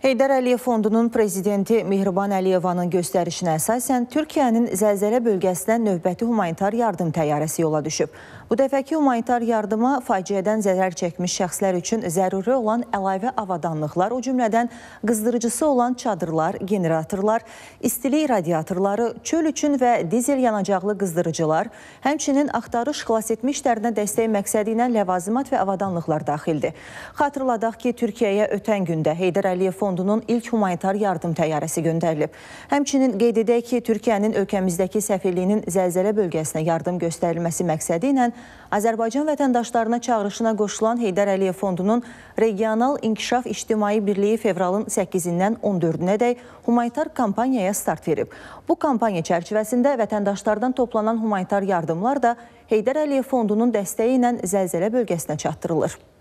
Heydər Əliyev Fondunun prezidenti Mehriban Əliyevanın göstərişinə əsasən Türkiyənin zəlzələ bölgəsinə növbəti humanitar yardım təyyarəsi yola düşüb. Bu dəfəki humanitar yardıma faciədən zərər çəkmiş şəxslər üçün zəruri olan əlavə avadanlıqlar, o cümlədən qızdırıcısı olan çadırlar, generatorlar, istilik radiatorları, çöl üçün və dizel yanacaqlı qızdırıcılar, həmçinin axtarış xilas etmişlərinə dəstək məqsədi ilə ləvazimat və avadanlıqlar daxildir. Xatırladaq ki, Türkiyəyə ötən gündə Heydər Əliyev Fondu Fondunun ilk humanitar yardım təyyarəsi göndərilib. Həmçinin qeyd edək ki, Türkiyənin ölkəmizdəki səfirliyinin zəlzələ bölgəsinə yardım göstərilməsi məqsədi ilə Azərbaycan vətəndaşlarına çağırışına qoşulan Heydər Əliyev Fondunun Regional İnkişaf İctimai Birliyi fevralın 8-dən 14-dək humanitar kampaniyaya start verib. Bu kampaniya çərçivəsində vətəndaşlardan toplanan humanitar yardımlar da Heydər Əliyev Fondunun dəstəyi ilə zəlzələ bölgəsinə çatdırılır.